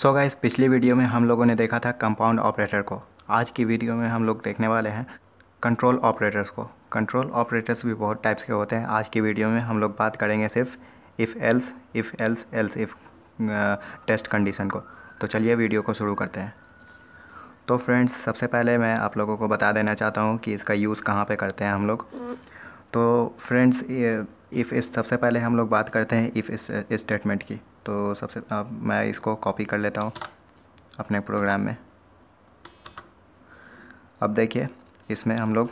सो so guys पिछली video में हम लोगों ने देखा था कंपाउंड ऑपरेटर को आज की वीडियो में हम लोग देखने वाले हैं कंट्रोल ऑपरेटर्स को कंट्रोल ऑपरेटर्स भी बहुत टाइप्स के होते हैं आज की वीडियो में हम लोग बात करेंगे सिर्फ if else if else else if test condition को तो चलिए वीडियो को शुरू करते हैं तो फ्रेंड्स सबसे पहले मैं आप लोगों को बता देना चाहता हूँ कि इसका यूज़ कहाँ पर करते हैं हम लोग तो फ्रेंड्स इफ़ इस सबसे पहले हम लोग बात करते हैं इफ़ इस स्टेटमेंट की तो सबसे अब मैं इसको कॉपी कर लेता हूँ अपने प्रोग्राम में अब देखिए इसमें हम लोग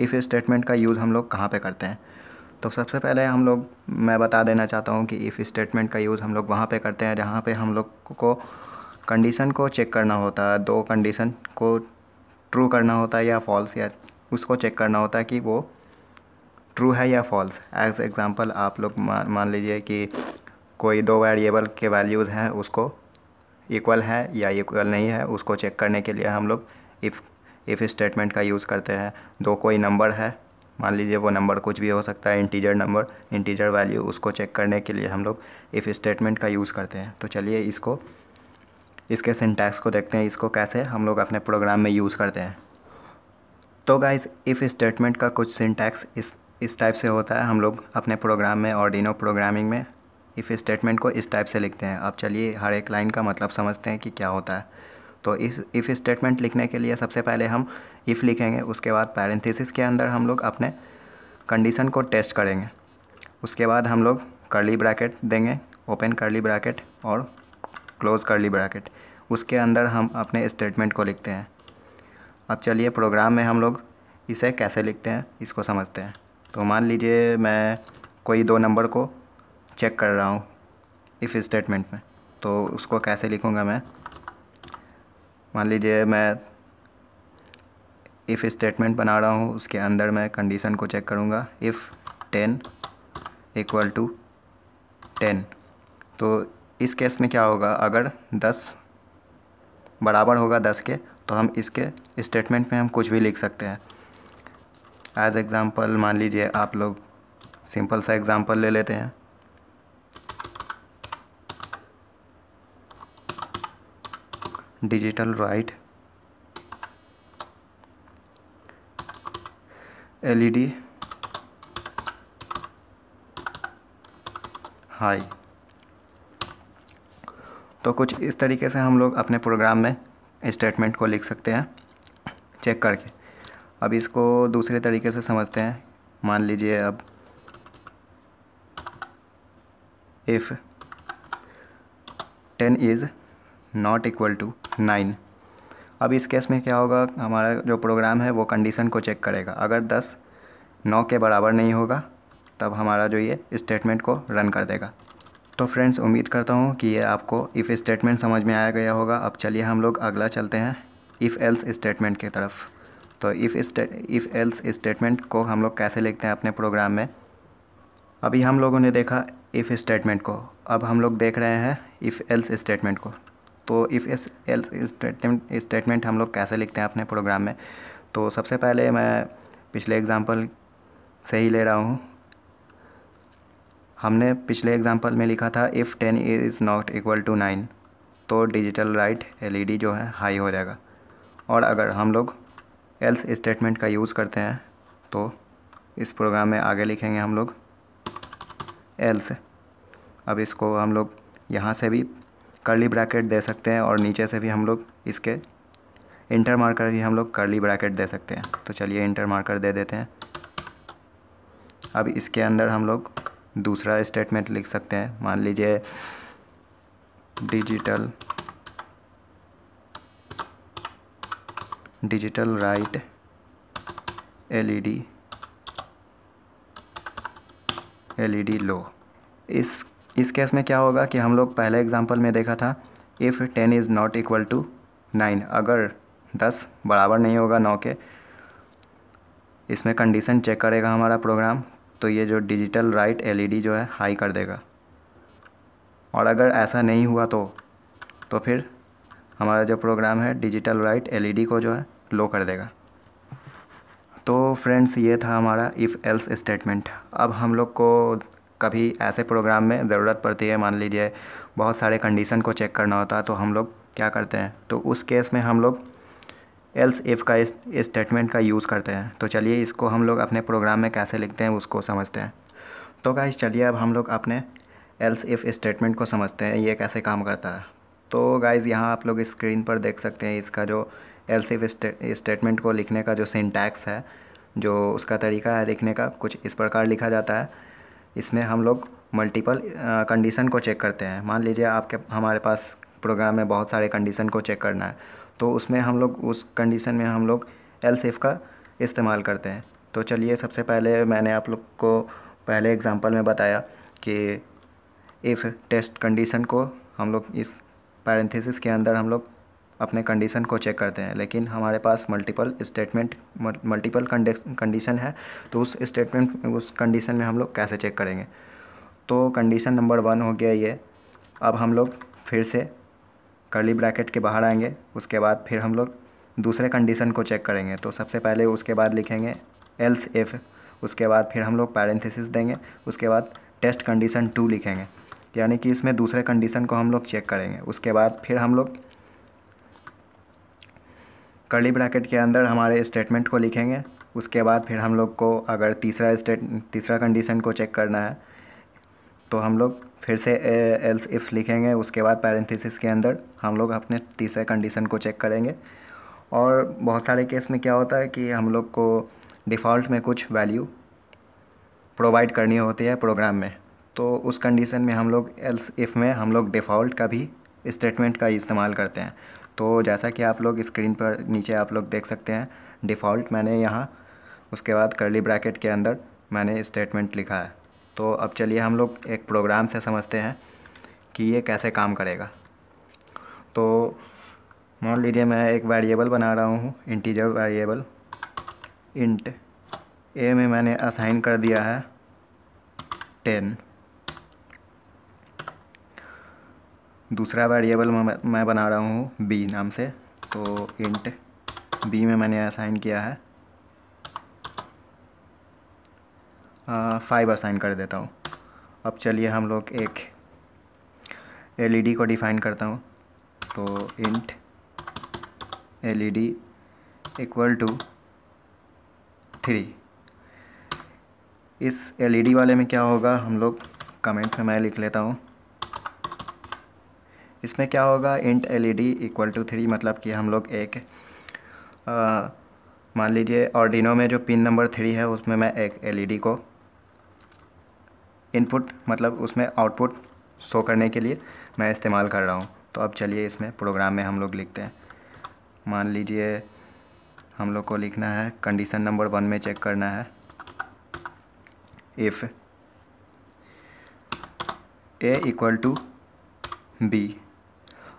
इफ़ स्टेटमेंट का यूज़ हम लोग कहाँ पे करते हैं तो सबसे पहले हम लोग मैं बता देना चाहता हूँ कि इफ़ स्टेटमेंट का यूज़ हम लोग वहाँ पे करते हैं जहाँ पे हम लोग को कंडीशन को चेक करना होता है दो कंडीशन को ट्रू करना होता है या फॉल्स या उसको चेक करना होता है कि वो ट्रू है या फॉल्स एज एग्ज़ाम्पल आप लोग मान लीजिए कि कोई दो वेरिएबल के वैल्यूज़ हैं उसको इक्वल है या इक्वल नहीं है उसको चेक करने के लिए हम लोग इफ़ इफ़ स्टेटमेंट का यूज़ करते हैं दो कोई नंबर है मान लीजिए वो नंबर कुछ भी हो सकता है इंटीजर नंबर इंटीजर वैल्यू उसको चेक करने के लिए हम लोग इफ़ स्टेटमेंट का यूज़ करते हैं तो चलिए इसको इसके सिंटैक्स को देखते हैं इसको कैसे हम लोग अपने प्रोग्राम में यूज़ करते हैं तो गाइज इफ़ स्टेटमेंट का कुछ सिंटैक्स इस इस टाइप से होता है हम लोग अपने प्रोग्राम में और प्रोग्रामिंग में इफ़ स्टेटमेंट को इस टाइप से लिखते हैं अब चलिए हर एक लाइन का मतलब समझते हैं कि क्या होता है तो इस इफ़ स्टेटमेंट लिखने के लिए सबसे पहले हम इफ़ लिखेंगे उसके बाद पैरेंथिस के अंदर हम लोग अपने कंडीशन को टेस्ट करेंगे उसके बाद हम लोग करली ब्रैकेट देंगे ओपन करली ब्रैकेट और क्लोज करली ब्रैकेट उसके अंदर हम अपने स्टेटमेंट को लिखते हैं अब चलिए प्रोग्राम में हम लोग इसे कैसे लिखते हैं इसको समझते हैं तो मान लीजिए मैं कोई दो नंबर को चेक कर रहा हूँ इफ़ स्टेटमेंट में तो उसको कैसे लिखूँगा मैं मान लीजिए मैं इफ़ स्टेटमेंट बना रहा हूँ उसके अंदर मैं कंडीशन को चेक करूँगा if ten equal to ten तो इस केस में क्या होगा अगर दस बराबर होगा दस के तो हम इसके स्टेटमेंट में हम कुछ भी लिख सकते हैं एज़ एग्ज़ाम्पल मान लीजिए आप लोग सिंपल सा एग्ज़ाम्पल ले लेते हैं डिजिटल राइट एलईडी हाई तो कुछ इस तरीके से हम लोग अपने प्रोग्राम में स्टेटमेंट को लिख सकते हैं चेक करके अब इसको दूसरे तरीके से समझते हैं मान लीजिए अब if ten is not equal to nine अब इस केस में क्या होगा हमारा जो प्रोग्राम है वो कंडीशन को चेक करेगा अगर दस नौ के बराबर नहीं होगा तब हमारा जो ये स्टेटमेंट को रन कर देगा तो फ्रेंड्स उम्मीद करता हूँ कि ये आपको इफ़ स्टेटमेंट समझ में आया गया होगा अब चलिए हम लोग अगला चलते हैं इफ़ एल्स स्टेटमेंट की तरफ तो इफ़ इफ़ एल्स स्टेटमेंट को हम लोग कैसे लिखते हैं अपने प्रोग्राम में अभी हम लोगों ने देखा इफ़ स्टेटमेंट को अब हम लोग देख रहे हैं इफ़ एल्स स्टेटमेंट को तो इफ़ एस एल स्टेटमेंट हम लोग कैसे लिखते हैं अपने प्रोग्राम में तो सबसे पहले मैं पिछले एग्ज़ाम्पल से ही ले रहा हूँ हमने पिछले एग्ज़ाम्पल में लिखा था if ten is not equal to nine तो डिजिटल राइट एलईडी जो है हाई हो जाएगा और अगर हम लोग एल्स स्टेटमेंट का यूज़ करते हैं तो इस प्रोग्राम में आगे लिखेंगे हम लोग एल्स अब इसको हम लोग यहाँ से भी करली ब्रैकेट दे सकते हैं और नीचे से भी हम लोग इसके इंटर मार्कर ही हम लोग करली ब्रैकेट दे सकते हैं तो चलिए इंटर मार्कर दे देते हैं अब इसके अंदर हम लोग दूसरा स्टेटमेंट लिख सकते हैं मान लीजिए digital digital write LED LED low इस इस केस में क्या होगा कि हम लोग पहले एग्जाम्पल में देखा था if ten is not equal to nine अगर दस बराबर नहीं होगा नौ के इसमें कंडीशन चेक करेगा हमारा प्रोग्राम तो ये जो डिजिटल राइट एलईडी जो है हाई कर देगा और अगर ऐसा नहीं हुआ तो तो फिर हमारा जो प्रोग्राम है डिजिटल राइट एलईडी को जो है लो कर देगा तो फ्रेंड्स ये था हमारा इफ़ एल्स स्टेटमेंट अब हम लोग को कभी ऐसे प्रोग्राम में ज़रूरत पड़ती है मान लीजिए बहुत सारे कंडीशन को चेक करना होता है तो हम लोग क्या करते हैं तो उस केस में हम लोग एल्स इफ़ का इस स्टेटमेंट का यूज़ करते हैं तो चलिए इसको हम लोग अपने प्रोग्राम में कैसे लिखते हैं उसको समझते हैं तो गाइस चलिए अब हम लोग अपने एल्स इफ़ स्टेटमेंट को समझते हैं ये कैसे काम करता है तो गाइज़ यहाँ आप लोग स्क्रीन पर देख सकते हैं इसका जो एल्स इफ़ स्टेटमेंट को लिखने का जो सिंटैक्स है जो उसका तरीका है लिखने का कुछ इस प्रकार लिखा जाता है इसमें हम लोग मल्टीपल कंडीशन को चेक करते हैं मान लीजिए आपके हमारे पास प्रोग्राम में बहुत सारे कंडीशन को चेक करना है तो उसमें हम लोग उस कंडीशन में हम लोग एल का इस्तेमाल करते हैं तो चलिए सबसे पहले मैंने आप लोग को पहले एग्ज़ाम्पल में बताया कि इफ़ टेस्ट कंडीशन को हम लोग इस पैरेंथेसिस के अंदर हम लोग अपने कंडीशन को चेक करते हैं लेकिन हमारे पास मल्टीपल स्टेटमेंट मल्टीपल कंडीशन है तो उस स्टेटमेंट उस कंडीशन में हम लोग कैसे चेक करेंगे तो कंडीशन नंबर वन हो गया ये अब हम लोग फिर से कर्ली ब्रैकेट के बाहर आएंगे उसके बाद फिर हम लोग दूसरे कंडीशन को चेक करेंगे तो सबसे पहले उसके बाद लिखेंगे एल्स एफ उसके बाद फिर हम लोग पैरेंथेसिस देंगे उसके बाद टेस्ट कंडीशन टू लिखेंगे यानी कि इसमें दूसरे कंडीशन को हम लोग चेक करेंगे उसके बाद फिर हम लोग कर्ली ब्रैकेट के अंदर हमारे स्टेटमेंट को लिखेंगे उसके बाद फिर हम लोग को अगर तीसरा स्टेट तीसरा कंडीशन को चेक करना है तो हम लोग फिर से एल्स इफ़ लिखेंगे उसके बाद पैरेंथिस के अंदर हम लोग अपने तीसरे कंडीशन को चेक करेंगे और बहुत सारे केस में क्या होता है कि हम लोग को डिफ़ॉल्ट में कुछ वैल्यू प्रोवाइड करनी होती है प्रोग्राम में तो उस कंडीशन में हम लोग एल्स इफ़ में हम लोग डिफ़ॉल्ट का भी स्टेटमेंट का इस्तेमाल करते हैं तो जैसा कि आप लोग स्क्रीन पर नीचे आप लोग देख सकते हैं डिफ़ॉल्ट मैंने यहाँ उसके बाद करली ब्रैकेट के अंदर मैंने स्टेटमेंट लिखा है तो अब चलिए हम लोग एक प्रोग्राम से समझते हैं कि ये कैसे काम करेगा तो मान लीजिए मैं एक वेरिएबल बना रहा हूँ इंटीजर वेरिएबल इंट ए में मैंने असाइन कर दिया है टेन दूसरा वेरिएबल मैं बना रहा हूँ बी नाम से तो इंट बी में मैंने असाइन किया है फाइव असाइन कर देता हूँ अब चलिए हम लोग एक एलईडी e को डिफाइन करता हूँ तो int LED equal to three इस एलईडी e वाले में क्या होगा हम लोग कमेंट में मैं लिख लेता हूँ इसमें क्या होगा int L E D equal to three मतलब कि हम लोग एक मान लीजिए ऑर्डिनो में जो पिन नंबर थ्री है उसमें मैं एक डी e को इनपुट मतलब उसमें आउटपुट शो करने के लिए मैं इस्तेमाल कर रहा हूँ तो अब चलिए इसमें प्रोग्राम में हम लोग लिखते हैं मान लीजिए हम लोग को लिखना है कंडीशन नंबर वन में चेक करना है if A equal to B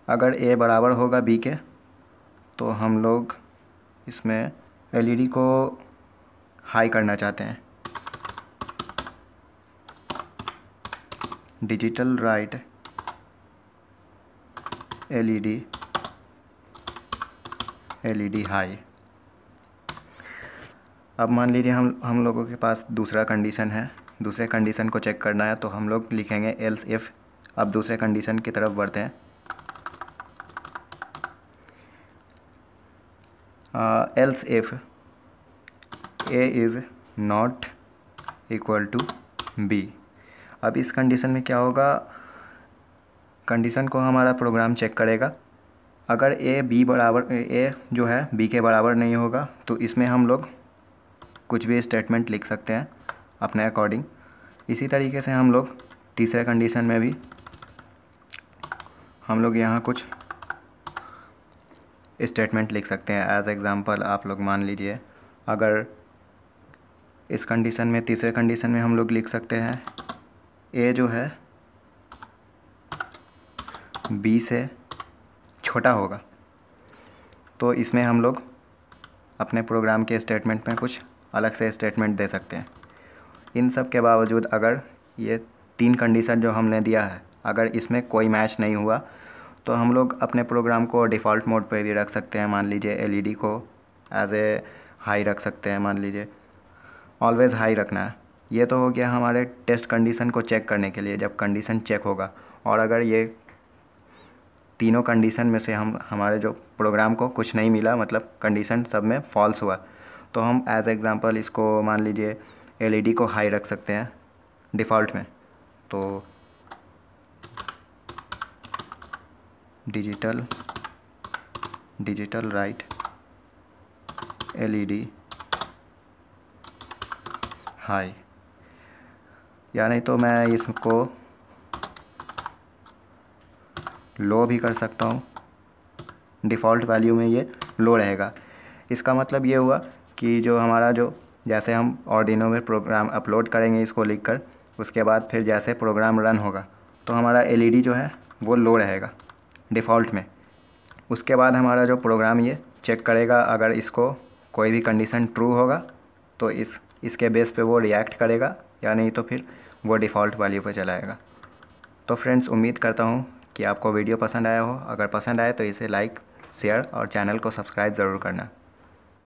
अगर ए बराबर होगा बी के तो हम लोग इसमें एलईडी e को हाई करना चाहते हैं digital write LED LED high अब मान लीजिए हम हम लोगों के पास दूसरा कंडीशन है दूसरे कंडीशन को चेक करना है तो हम लोग लिखेंगे एल्स इफ़ अब दूसरे कंडीशन की तरफ बढ़ते हैं else uh, else if a is not equal to B अब इस कंडीशन में क्या होगा कंडीशन को हमारा प्रोग्राम चेक करेगा अगर ए बी बराबर ए जो है बी के बराबर नहीं होगा तो इसमें हम लोग कुछ भी स्टेटमेंट लिख सकते हैं अपने अकॉर्डिंग इसी तरीके से हम लोग तीसरे कंडीशन में भी हम लोग यहाँ कुछ स्टेटमेंट लिख सकते हैं एज एग्ज़ाम्पल आप लोग मान लीजिए अगर इस कंडीशन में तीसरे कंडीशन में हम लोग लिख सकते हैं ए जो है बी से छोटा होगा तो इसमें हम लोग अपने प्रोग्राम के स्टेटमेंट में कुछ अलग से स्टेटमेंट दे सकते हैं इन सब के बावजूद अगर ये तीन कंडीशन जो हमने दिया है अगर इसमें कोई मैच नहीं हुआ तो हम लोग अपने प्रोग्राम को डिफ़ॉल्ट मोड पे भी रख सकते हैं मान लीजिए एलईडी e को एज ए हाई रख सकते हैं मान लीजिए ऑलवेज़ हाई रखना है ये तो हो गया हमारे टेस्ट कंडीशन को चेक करने के लिए जब कंडीशन चेक होगा और अगर ये तीनों कंडीशन में से हम हमारे जो प्रोग्राम को कुछ नहीं मिला मतलब कंडीशन सब में फॉल्स हुआ तो हम एज एग्ज़ाम्पल इसको मान लीजिए एलईडी e को हाई रख सकते हैं डिफ़ॉल्ट में तो digital digital write LED high या नहीं तो मैं इसको लो भी कर सकता हूँ डिफ़ॉल्ट वैल्यू में ये लो रहेगा इसका मतलब ये हुआ कि जो हमारा जो जैसे हम ऑर्डिनो में प्रोग्राम अपलोड करेंगे इसको लिख कर उसके बाद फिर जैसे प्रोग्राम रन होगा तो हमारा एलईडी e जो है वो लो रहेगा डिफ़ॉल्ट में उसके बाद हमारा जो प्रोग्राम ये चेक करेगा अगर इसको कोई भी कंडीशन ट्रू होगा तो इस इसके बेस पे वो रिएक्ट करेगा या नहीं तो फिर वो डिफ़ॉल्ट वैल्यू पर चलाएगा तो फ्रेंड्स उम्मीद करता हूँ कि आपको वीडियो पसंद आया हो अगर पसंद आए तो इसे लाइक शेयर और चैनल को सब्सक्राइब ज़रूर करना